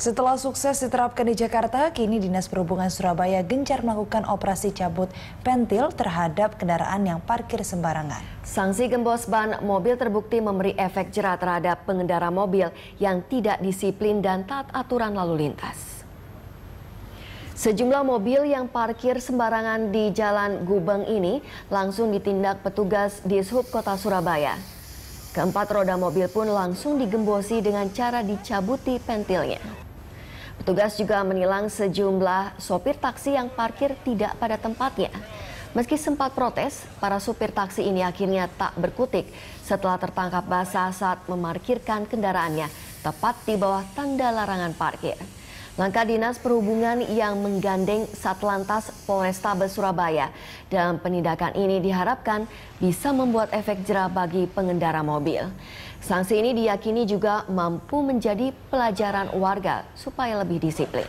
Setelah sukses diterapkan di Jakarta, kini Dinas Perhubungan Surabaya gencar melakukan operasi cabut pentil terhadap kendaraan yang parkir sembarangan. Sanksi gembos ban mobil terbukti memberi efek jerat terhadap pengendara mobil yang tidak disiplin dan taat aturan lalu lintas. Sejumlah mobil yang parkir sembarangan di Jalan Gubeng ini langsung ditindak petugas di Sub Kota Surabaya. Keempat roda mobil pun langsung digembosi dengan cara dicabuti pentilnya. Petugas juga menilang sejumlah sopir taksi yang parkir tidak pada tempatnya. Meski sempat protes, para supir taksi ini akhirnya tak berkutik setelah tertangkap basah saat memarkirkan kendaraannya tepat di bawah tanda larangan parkir. Langkah Dinas Perhubungan yang menggandeng Satlantas Polrestabes Surabaya dan penindakan ini diharapkan bisa membuat efek jerah bagi pengendara mobil. Sanksi ini diyakini juga mampu menjadi pelajaran warga supaya lebih disiplin.